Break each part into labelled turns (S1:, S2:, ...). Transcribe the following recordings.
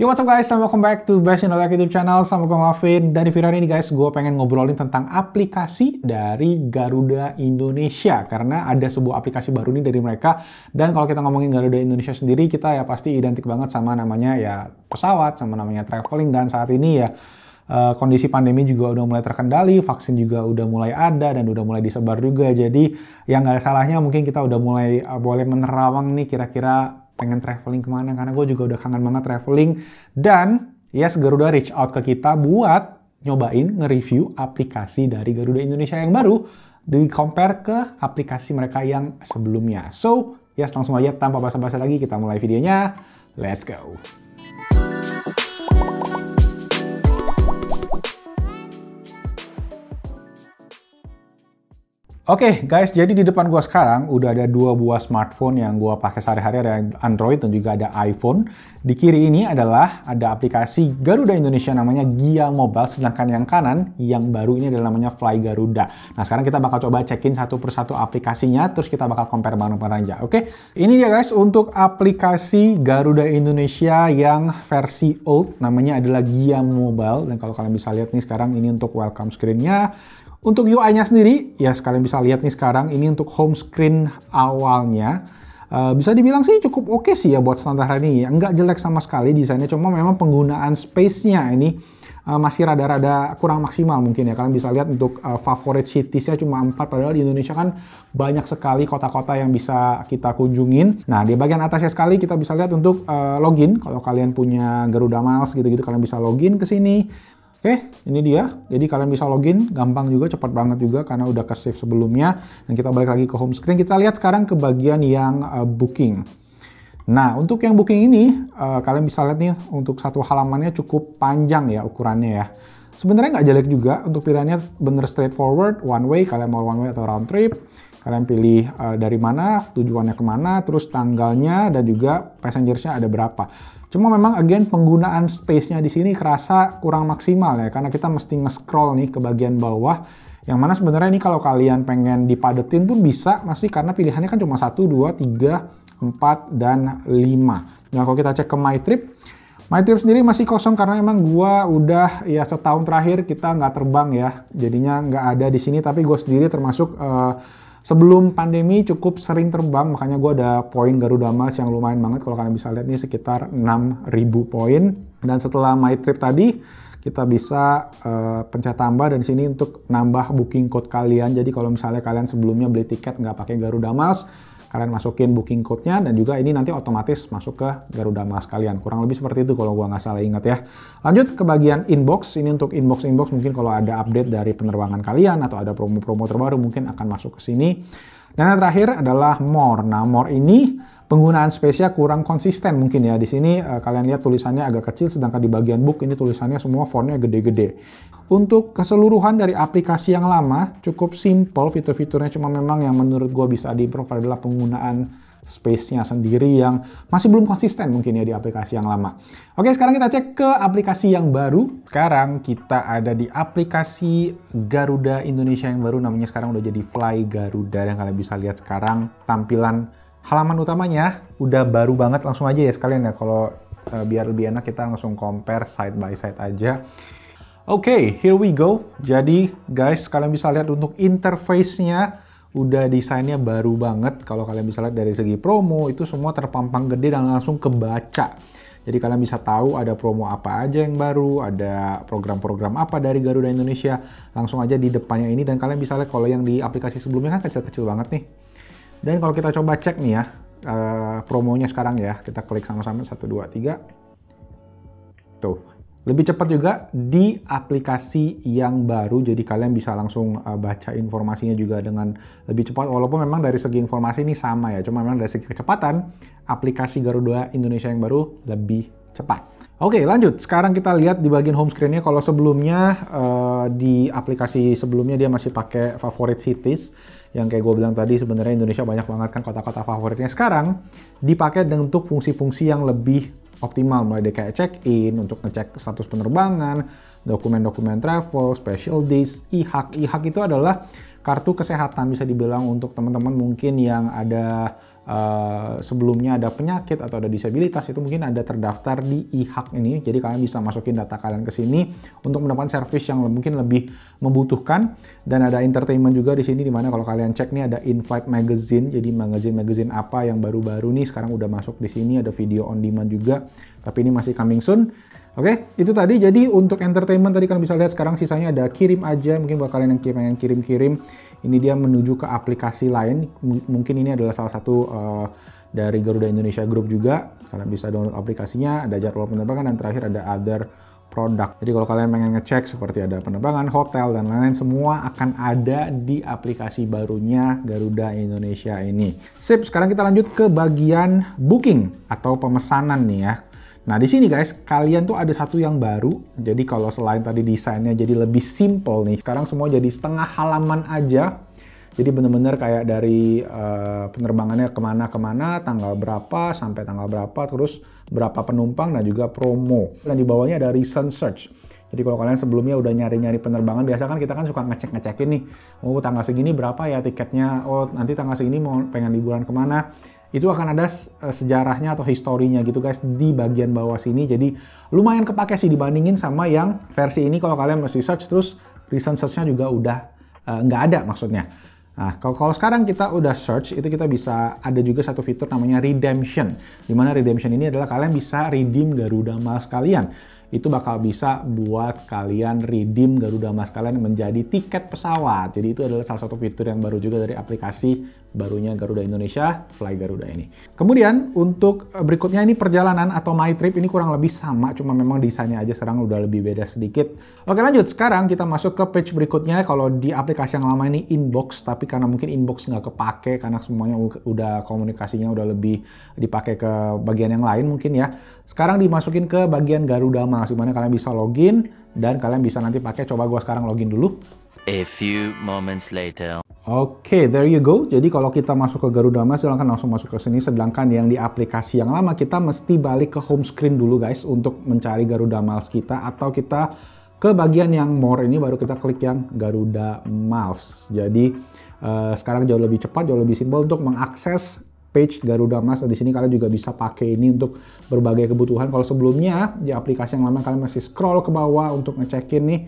S1: Yo, what's up guys? And welcome back to Best in Tech YouTube channel sama gue Mafin. Dan di video ini guys, gue pengen ngobrolin tentang aplikasi dari Garuda Indonesia. Karena ada sebuah aplikasi baru nih dari mereka. Dan kalau kita ngomongin Garuda Indonesia sendiri, kita ya pasti identik banget sama namanya ya pesawat, sama namanya traveling. Dan saat ini ya eh, kondisi pandemi juga udah mulai terkendali, vaksin juga udah mulai ada dan udah mulai disebar juga. Jadi yang nggak ada salahnya mungkin kita udah mulai eh, boleh menerawang nih kira-kira pengen traveling kemana karena gue juga udah kangen banget traveling dan yes Garuda reach out ke kita buat nyobain nge-review aplikasi dari Garuda Indonesia yang baru di compare ke aplikasi mereka yang sebelumnya. So, yes langsung aja tanpa basa-basi lagi kita mulai videonya. Let's go. Oke okay, guys, jadi di depan gua sekarang udah ada dua buah smartphone yang gua pakai sehari-hari ada Android dan juga ada iPhone. Di kiri ini adalah ada aplikasi Garuda Indonesia namanya Gia Mobile, sedangkan yang kanan yang baru ini adalah namanya Fly Garuda. Nah sekarang kita bakal coba cekin satu persatu aplikasinya, terus kita bakal compare bareng-bareng aja. Oke, okay? ini dia guys untuk aplikasi Garuda Indonesia yang versi old, namanya adalah Gia Mobile. Dan kalau kalian bisa lihat nih sekarang ini untuk welcome screennya. Untuk UI-nya sendiri, ya sekalian bisa lihat nih sekarang, ini untuk home screen awalnya. Uh, bisa dibilang sih cukup oke okay sih ya buat standar hari ini. Nggak jelek sama sekali desainnya, cuma memang penggunaan space-nya ini uh, masih rada-rada kurang maksimal mungkin ya. Kalian bisa lihat untuk uh, eh, favorite cities-nya cuma 4, padahal di Indonesia kan banyak sekali kota-kota yang bisa kita kunjungin. Nah, di bagian atasnya sekali kita bisa lihat untuk uh, login. Kalau kalian punya Garuda Miles gitu-gitu, kalian bisa login ke sini. Oke, ini dia. Jadi kalian bisa login, gampang juga, cepat banget juga karena udah ke save sebelumnya. Dan kita balik lagi ke home screen, kita lihat sekarang ke bagian yang uh, booking. Nah, untuk yang booking ini, uh, kalian bisa lihat nih untuk satu halamannya cukup panjang ya ukurannya ya. Sebenarnya nggak jelek juga, untuk pilihannya bener straightforward, one way, kalian mau one way atau round trip Kalian pilih uh, dari mana, tujuannya kemana, terus tanggalnya dan juga passengersnya ada berapa. Cuma memang again penggunaan space-nya di sini kerasa kurang maksimal ya, karena kita mesti nge-scroll nih ke bagian bawah yang mana sebenarnya ini kalau kalian pengen dipadetin pun bisa masih karena pilihannya kan cuma 1, 2, 3, 4, dan 5. Nah kalau kita cek ke My Trip, My Trip sendiri masih kosong karena emang gua udah ya setahun terakhir kita nggak terbang ya. Jadinya nggak ada di sini tapi gue sendiri termasuk uh, Sebelum pandemi cukup sering terbang, makanya gue ada poin Garuda Mas yang lumayan banget kalau kalian bisa lihat ini sekitar 6.000 poin. Dan setelah my trip tadi, kita bisa uh, pencet tambah dan sini untuk nambah booking code kalian. Jadi kalau misalnya kalian sebelumnya beli tiket nggak pakai Garuda Mas, kalian masukin booking code-nya dan juga ini nanti otomatis masuk ke Garuda Mas kalian. Kurang lebih seperti itu kalau gua nggak salah ingat ya. Lanjut ke bagian inbox. Ini untuk inbox-inbox mungkin kalau ada update dari penerbangan kalian atau ada promo-promo terbaru mungkin akan masuk ke sini. Dan yang terakhir adalah more. Nah, more ini penggunaan spesial kurang konsisten mungkin ya. Di sini eh, kalian lihat tulisannya agak kecil, sedangkan di bagian book ini tulisannya semua fontnya gede-gede. Untuk keseluruhan dari aplikasi yang lama, cukup simple fitur-fiturnya, cuma memang yang menurut gue bisa diimprove adalah penggunaan space-nya sendiri yang masih belum konsisten mungkin ya di aplikasi yang lama. Oke, sekarang kita cek ke aplikasi yang baru. Sekarang kita ada di aplikasi Garuda Indonesia yang baru, namanya sekarang udah jadi Fly Garuda yang kalian bisa lihat sekarang tampilan halaman utamanya udah baru banget langsung aja ya sekalian ya kalau eh, biar lebih enak kita langsung compare side by side aja. Oke, okay, here we go. Jadi guys, kalian bisa lihat untuk interface-nya udah desainnya baru banget. Kalau kalian bisa lihat dari segi promo itu semua terpampang gede dan langsung kebaca. Jadi kalian bisa tahu ada promo apa aja yang baru, ada program-program apa dari Garuda Indonesia. Langsung aja di depannya ini dan kalian bisa lihat kalau yang di aplikasi sebelumnya kan kecil-kecil banget nih. Dan kalau kita coba cek nih ya, uh, promonya sekarang ya. Kita klik sama-sama, 1, 2, 3. Tuh, lebih cepat juga di aplikasi yang baru, jadi kalian bisa langsung uh, baca informasinya juga dengan lebih cepat. Walaupun memang dari segi informasi ini sama ya, cuma memang dari segi kecepatan, aplikasi Garuda Indonesia yang baru lebih cepat. Oke lanjut, sekarang kita lihat di bagian home screen-nya. Kalau sebelumnya uh, di aplikasi sebelumnya dia masih pakai favorite cities, yang kayak gue bilang tadi sebenarnya Indonesia banyak banget kan kota-kota favoritnya. Sekarang dipakai untuk fungsi-fungsi yang lebih optimal mulai dari kayak check-in untuk ngecek status penerbangan, dokumen-dokumen travel, special days, e ihak e itu adalah kartu kesehatan bisa dibilang untuk teman-teman mungkin yang ada Eh, sebelumnya ada penyakit atau ada disabilitas itu mungkin ada terdaftar di e-hak ini. Jadi kalian bisa masukin data kalian ke sini untuk mendapatkan service yang mungkin lebih membutuhkan dan ada entertainment juga di sini dimana kalau kalian cek nih ada in-flight magazine. Jadi magazine-magazine apa yang baru-baru nih sekarang udah masuk di sini ada video on demand juga. Tapi ini masih coming soon. Oke, okay? itu tadi. Jadi untuk entertainment tadi kalian bisa lihat sekarang sisanya ada kirim aja. Mungkin buat kalian yang pengen kirim-kirim, ini dia menuju ke aplikasi lain. M mungkin ini adalah salah satu uh, dari Garuda Indonesia Group juga. Kalian bisa download aplikasinya, ada jadwal penerbangan, dan terakhir ada other produk. Jadi kalau kalian pengen ngecek seperti ada penerbangan, hotel, dan lain-lain, semua akan ada di aplikasi barunya Garuda Indonesia ini. Sip, sekarang kita lanjut ke bagian booking atau pemesanan nih ya Nah, di sini guys, kalian tuh ada satu yang baru. Jadi kalau selain tadi desainnya jadi lebih simple nih, sekarang semua jadi setengah halaman aja. Jadi bener-bener kayak dari uh, penerbangannya kemana-kemana, tanggal berapa, sampai tanggal berapa, terus berapa penumpang, dan juga promo. Dan di bawahnya ada recent search. Jadi kalau kalian sebelumnya udah nyari-nyari penerbangan, biasa kan kita kan suka ngecek-ngecekin nih, oh tanggal segini berapa ya tiketnya, oh nanti tanggal segini mau pengen liburan kemana, itu akan ada eh, sejarahnya atau historinya gitu guys di bagian bawah sini. Jadi lumayan kepake sih dibandingin sama yang versi ini kalau kalian masih search terus recent searchnya juga udah eh, nggak uh, ada maksudnya. Nah, kalau, sekarang kita udah search, itu kita bisa ada juga satu fitur namanya redemption. Dimana redemption ini adalah kalian bisa redeem Garuda Mas kalian. Itu bakal bisa buat kalian redeem Garuda Mas kalian menjadi tiket pesawat. Jadi itu adalah salah satu fitur yang baru juga dari aplikasi barunya Garuda Indonesia, Fly Garuda ini. Kemudian untuk eh, berikutnya ini perjalanan atau My Trip ini kurang lebih sama, cuma memang desainnya aja sekarang udah lebih beda sedikit. Oke lanjut, sekarang kita masuk ke page berikutnya. Kalau di aplikasi yang lama ini inbox, tapi karena mungkin inbox nggak kepake karena semuanya udah komunikasinya udah lebih dipakai ke bagian yang lain mungkin ya. Sekarang dimasukin ke bagian Garuda Mas, dimana kalian bisa login dan kalian bisa nanti pakai. Coba gua sekarang login dulu. A few moments later. Oke, okay, there you go. Jadi kalau kita masuk ke Garuda Mas, silahkan langsung masuk ke sini. Sedangkan yang di aplikasi yang lama, kita mesti balik ke home screen dulu guys untuk mencari Garuda Miles kita. Atau kita ke bagian yang more ini baru kita klik yang Garuda Miles. Jadi uh, sekarang jauh lebih cepat, jauh lebih simpel untuk mengakses page Garuda Mas. Di sini kalian juga bisa pakai ini untuk berbagai kebutuhan. Kalau sebelumnya di aplikasi yang lama kalian masih scroll ke bawah untuk ngecekin nih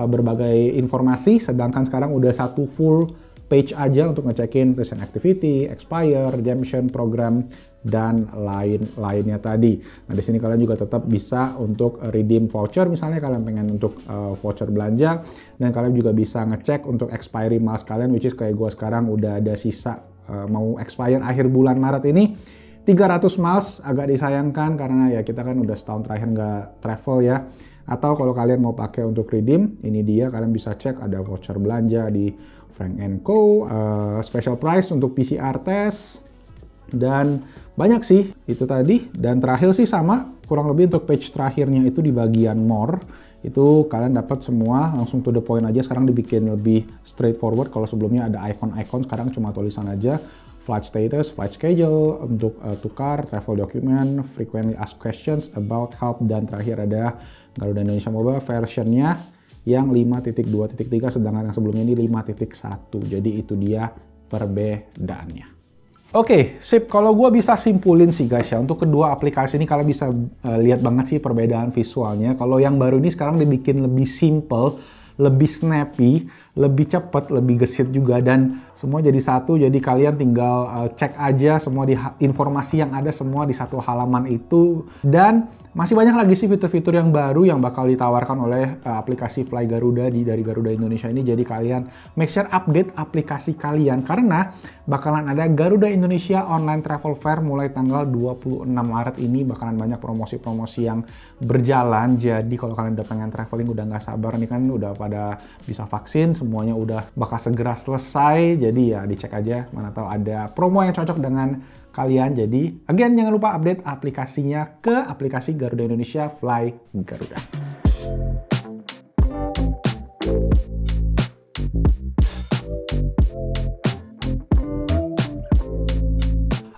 S1: uh, berbagai informasi. Sedangkan sekarang udah satu full page aja untuk ngecekin recent activity, expire, redemption program, dan lain-lainnya tadi. Nah, di sini kalian juga tetap bisa untuk redeem voucher misalnya kalian pengen untuk uh, voucher belanja dan kalian juga bisa ngecek untuk expiry miles kalian which is kayak gua sekarang udah ada sisa uh, mau expire akhir bulan Maret ini 300 miles agak disayangkan karena ya kita kan udah setahun terakhir nggak travel ya. Atau kalau kalian mau pakai untuk redeem, ini dia kalian bisa cek ada voucher belanja di Frank and Co, uh, special price untuk PCR test, dan banyak sih itu tadi. Dan terakhir sih sama, kurang lebih untuk page terakhirnya itu di bagian more, itu kalian dapat semua langsung to the point aja. Sekarang dibikin lebih straightforward, kalau sebelumnya ada icon-icon, sekarang cuma tulisan aja flight status, flight schedule, untuk uh, eh, tukar, travel document, frequently asked questions about help, dan terakhir ada Garuda Indonesia Mobile versionnya yang 5.2.3 sedangkan yang sebelumnya ini 5.1. Jadi itu dia perbedaannya. Oke, okay, sip. Kalau gue bisa simpulin sih guys ya, untuk kedua aplikasi ini kalian bisa uh, lihat banget sih perbedaan visualnya. Kalau yang baru ini sekarang dibikin lebih simple, lebih snappy, lebih cepat, lebih gesit juga dan semua jadi satu. Jadi kalian tinggal uh, cek aja semua di informasi yang ada semua di satu halaman itu dan masih banyak lagi sih fitur-fitur yang baru yang bakal ditawarkan oleh uh, aplikasi Fly Garuda di dari Garuda Indonesia ini. Jadi kalian make sure update aplikasi kalian karena bakalan ada Garuda Indonesia Online Travel Fair mulai tanggal 26 Maret ini bakalan banyak promosi-promosi yang berjalan. Jadi kalau kalian udah pengen traveling udah nggak sabar nih kan udah pada bisa vaksin semuanya udah bakal segera selesai. Jadi ya dicek aja mana tahu ada promo yang cocok dengan kalian. Jadi again jangan lupa update aplikasinya ke aplikasi Garuda Indonesia Fly Garuda.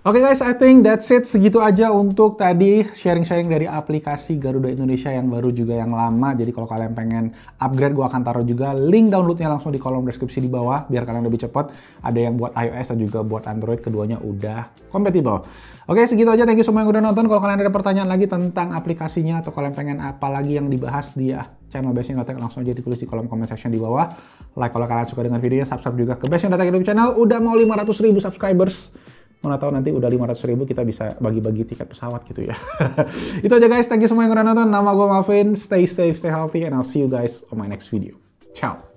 S1: Oke okay guys, I think that's it. Segitu aja untuk tadi sharing-sharing dari aplikasi Garuda Indonesia yang baru juga yang lama. Jadi kalau kalian pengen upgrade, gue akan taruh juga link downloadnya langsung di kolom deskripsi di bawah biar kalian lebih cepat. Ada yang buat iOS dan juga buat Android, keduanya udah compatible. Oke, okay, segitu aja. Thank you semua yang udah nonton. Kalau kalian ada pertanyaan lagi tentang aplikasinya atau kalian pengen apa lagi yang dibahas di ah, channel Best Indotek, langsung aja ditulis di kolom comment section di bawah. Like kalau kalian suka dengan videonya, subscribe juga ke Best Indotek YouTube channel. Udah mau 500 ribu subscribers Mana tahu nanti udah 500 ribu kita bisa bagi-bagi tiket pesawat gitu ya. Itu aja guys, thank you semua yang udah nonton. Nama gue Marvin stay safe, stay healthy, and I'll see you guys on my next video. Ciao!